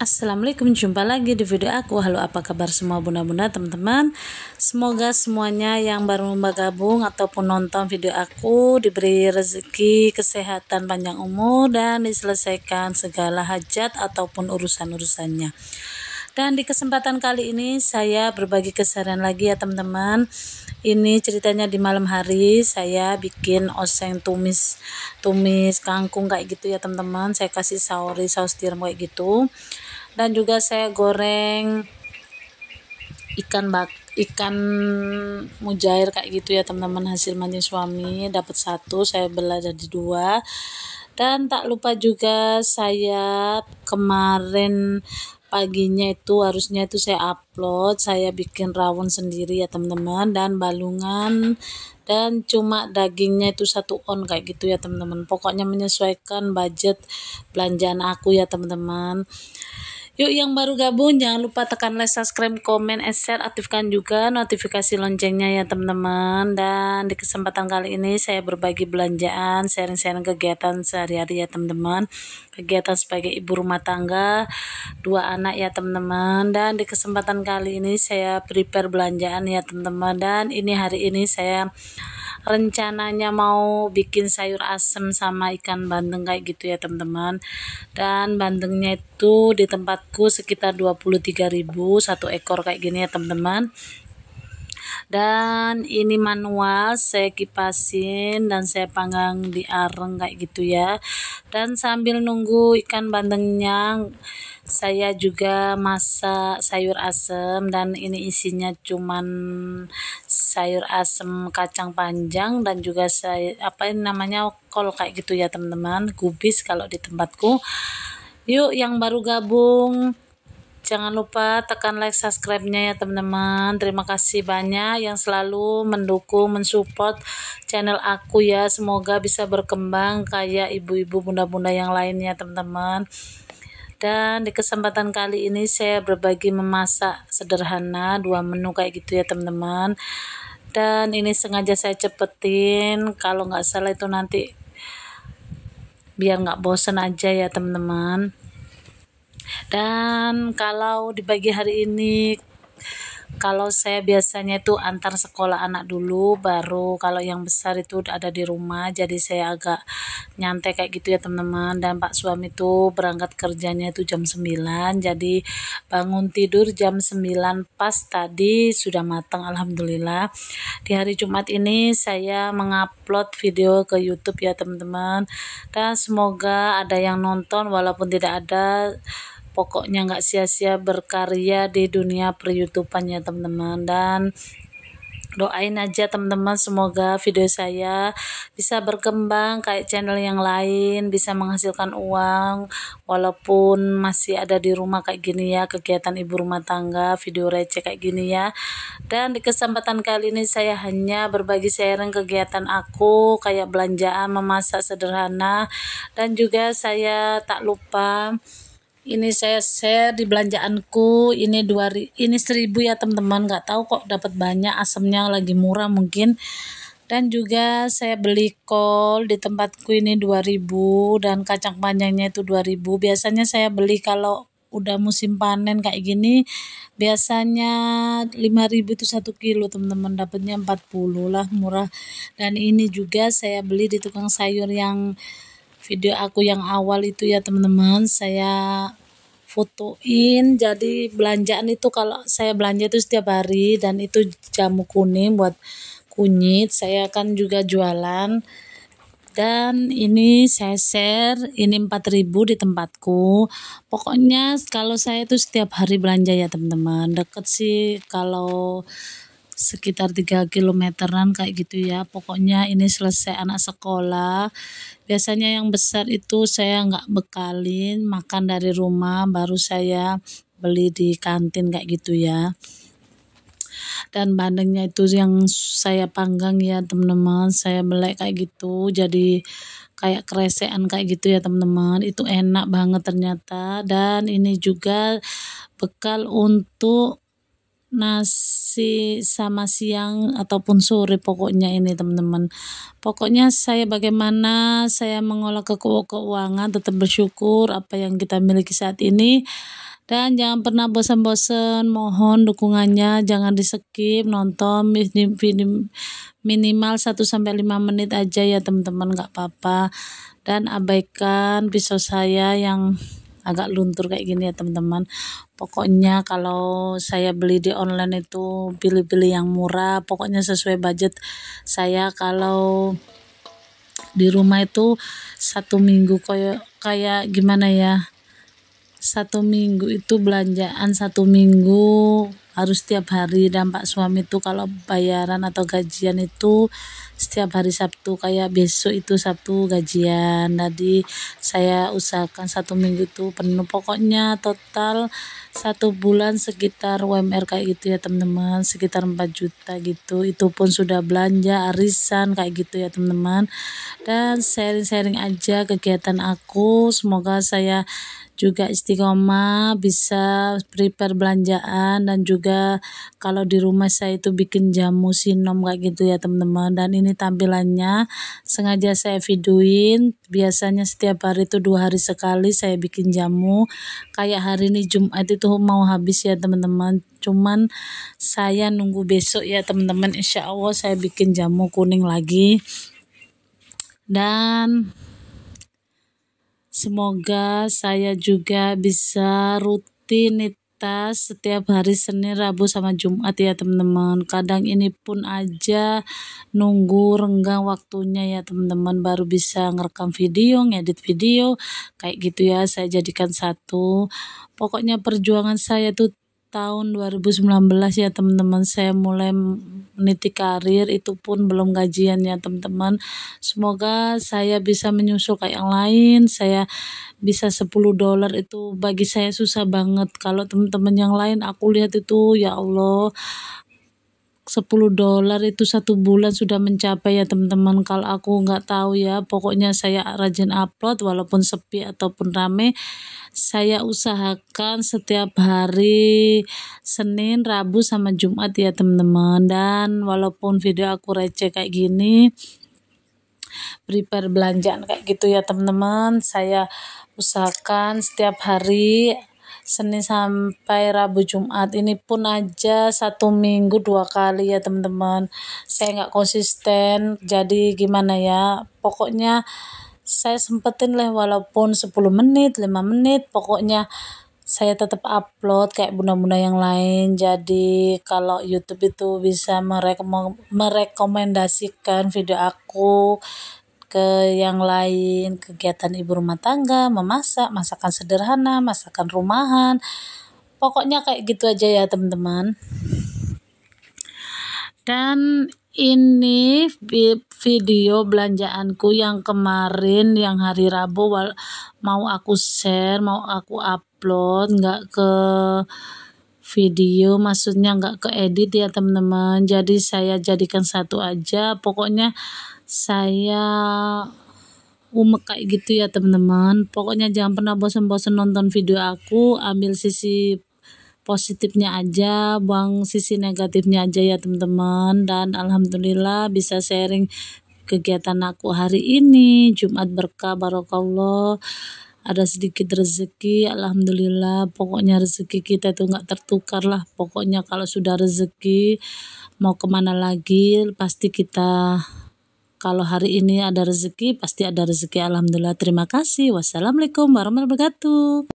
Assalamualaikum, jumpa lagi di video aku. Halo, apa kabar semua bunda-bunda, teman-teman? Semoga semuanya yang baru bergabung ataupun nonton video aku diberi rezeki, kesehatan panjang umur dan diselesaikan segala hajat ataupun urusan-urusannya. Dan di kesempatan kali ini saya berbagi keseruan lagi ya teman-teman. Ini ceritanya di malam hari saya bikin oseng tumis tumis kangkung kayak gitu ya teman-teman. Saya kasih saori saus tiram kayak gitu. Dan juga saya goreng ikan bak ikan mujair kayak gitu ya teman-teman hasil mancing suami dapat satu saya belah jadi dua dan tak lupa juga saya kemarin paginya itu harusnya itu saya upload saya bikin rawon sendiri ya teman-teman dan balungan dan cuma dagingnya itu satu on kayak gitu ya teman-teman pokoknya menyesuaikan budget belanjaan aku ya teman-teman Yuk yang baru gabung jangan lupa tekan like, subscribe, komen, and share, aktifkan juga notifikasi loncengnya ya teman-teman. Dan di kesempatan kali ini saya berbagi belanjaan, sharing-sharing kegiatan sehari-hari ya teman-teman. Kegiatan sebagai ibu rumah tangga, dua anak ya teman-teman. Dan di kesempatan kali ini saya prepare belanjaan ya teman-teman. Dan ini hari ini saya rencananya mau bikin sayur asem sama ikan bandeng kayak gitu ya teman-teman dan bandengnya itu di tempatku sekitar 23.000 satu ekor kayak gini ya teman-teman dan ini manual saya kipasin dan saya panggang di areng kayak gitu ya dan sambil nunggu ikan bandengnya saya juga masak sayur asem dan ini isinya cuman sayur asem kacang panjang dan juga saya apa ini namanya kol kayak gitu ya teman-teman kubis kalau di tempatku yuk yang baru gabung jangan lupa tekan like subscribe-nya ya teman-teman terima kasih banyak yang selalu mendukung mensupport channel aku ya semoga bisa berkembang kayak ibu-ibu bunda-bunda yang lainnya teman-teman dan di kesempatan kali ini saya berbagi memasak sederhana dua menu kayak gitu ya teman-teman dan ini sengaja saya cepetin kalau nggak salah itu nanti biar nggak bosen aja ya teman-teman dan kalau di pagi hari ini kalau saya biasanya itu antar sekolah anak dulu baru kalau yang besar itu ada di rumah jadi saya agak nyantai kayak gitu ya teman-teman dan pak suami itu berangkat kerjanya itu jam 9 jadi bangun tidur jam 9 pas tadi sudah matang alhamdulillah di hari Jumat ini saya mengupload video ke YouTube ya teman-teman dan semoga ada yang nonton walaupun tidak ada pokoknya nggak sia-sia berkarya di dunia peryutupan ya teman-teman dan doain aja teman-teman semoga video saya bisa berkembang kayak channel yang lain bisa menghasilkan uang walaupun masih ada di rumah kayak gini ya kegiatan ibu rumah tangga video receh kayak gini ya dan di kesempatan kali ini saya hanya berbagi sharing kegiatan aku kayak belanjaan memasak sederhana dan juga saya tak lupa ini saya share di belanjaanku ini dua ini seribu ya teman-teman nggak tahu kok dapat banyak asemnya lagi murah mungkin dan juga saya beli kol di tempatku ini 2000 dan kacang panjangnya itu 2000 biasanya saya beli kalau udah musim panen kayak gini biasanya 5000 itu 1 kilo teman-teman dapatnya 40 lah murah dan ini juga saya beli di tukang sayur yang video aku yang awal itu ya teman-teman saya fotoin jadi belanjaan itu kalau saya belanja itu setiap hari dan itu jamu kuning buat kunyit saya akan juga jualan dan ini saya share ini 4000 di tempatku pokoknya kalau saya itu setiap hari belanja ya teman-teman deket sih kalau sekitar 3 kilometeran kayak gitu ya pokoknya ini selesai anak sekolah biasanya yang besar itu saya nggak bekalin makan dari rumah baru saya beli di kantin kayak gitu ya dan bandengnya itu yang saya panggang ya teman-teman saya belek kayak gitu jadi kayak keresean kayak gitu ya teman-teman itu enak banget ternyata dan ini juga bekal untuk nasi sama siang ataupun sore pokoknya ini teman-teman. Pokoknya saya bagaimana saya mengolah ke keuangan tetap bersyukur apa yang kita miliki saat ini dan jangan pernah bosan-bosan mohon dukungannya jangan di skip nonton minimal 1 sampai 5 menit aja ya teman-teman gak apa-apa dan abaikan pisau saya yang agak luntur kayak gini ya teman-teman pokoknya kalau saya beli di online itu pilih-pilih yang murah pokoknya sesuai budget saya kalau di rumah itu satu minggu kayak kayak gimana ya satu minggu itu belanjaan satu minggu harus setiap hari dan pak suami itu kalau bayaran atau gajian itu setiap hari Sabtu kayak besok itu Sabtu gajian jadi saya usahakan satu minggu itu penuh pokoknya total satu bulan sekitar UMR kayak gitu ya teman-teman sekitar 4 juta gitu itu pun sudah belanja arisan kayak gitu ya teman-teman dan sharing-sharing aja kegiatan aku semoga saya juga istiqomah bisa prepare belanjaan dan juga kalau di rumah saya itu bikin jamu sinom kayak gitu ya teman-teman dan ini tampilannya sengaja saya videoin biasanya setiap hari itu dua hari sekali saya bikin jamu kayak hari ini Jumat itu itu mau habis ya teman-teman cuman saya nunggu besok ya teman-teman insya Allah saya bikin jamu kuning lagi dan semoga saya juga bisa rutin kita setiap hari Senin, Rabu, sama Jumat ya teman-teman. Kadang ini pun aja nunggu renggang waktunya ya teman-teman baru bisa ngerekam video, ngedit video kayak gitu ya. Saya jadikan satu. Pokoknya perjuangan saya tuh tahun 2019 ya teman-teman saya mulai meniti karir itu pun belum gajian ya teman-teman semoga saya bisa menyusul kayak yang lain saya bisa 10 dolar itu bagi saya susah banget kalau teman-teman yang lain aku lihat itu ya Allah 10 dolar itu satu bulan sudah mencapai ya teman-teman kalau aku nggak tahu ya pokoknya saya rajin upload walaupun sepi ataupun rame saya usahakan setiap hari Senin, Rabu sama Jumat ya teman-teman dan walaupun video aku receh kayak gini prepare belanjaan kayak gitu ya teman-teman saya usahakan setiap hari Senin sampai Rabu Jumat ini pun aja satu minggu dua kali ya teman-teman saya nggak konsisten jadi gimana ya pokoknya saya sempetin lah walaupun 10 menit 5 menit pokoknya saya tetap upload kayak bunda-bunda yang lain jadi kalau YouTube itu bisa merekom merekomendasikan video aku ke yang lain, kegiatan ibu rumah tangga, memasak, masakan sederhana, masakan rumahan. Pokoknya kayak gitu aja ya, teman-teman. Dan ini video belanjaanku yang kemarin yang hari Rabu mau aku share mau aku upload nggak ke video maksudnya nggak ke edit ya teman-teman jadi saya jadikan satu aja pokoknya saya umek kayak gitu ya teman-teman pokoknya jangan pernah bosan-bosan nonton video aku ambil sisi positifnya aja buang sisi negatifnya aja ya teman-teman dan alhamdulillah bisa sharing kegiatan aku hari ini Jumat berkah barokallah ada sedikit rezeki alhamdulillah pokoknya rezeki kita itu nggak tertukar lah pokoknya kalau sudah rezeki mau kemana lagi pasti kita kalau hari ini ada rezeki, pasti ada rezeki. Alhamdulillah. Terima kasih. Wassalamualaikum warahmatullahi wabarakatuh.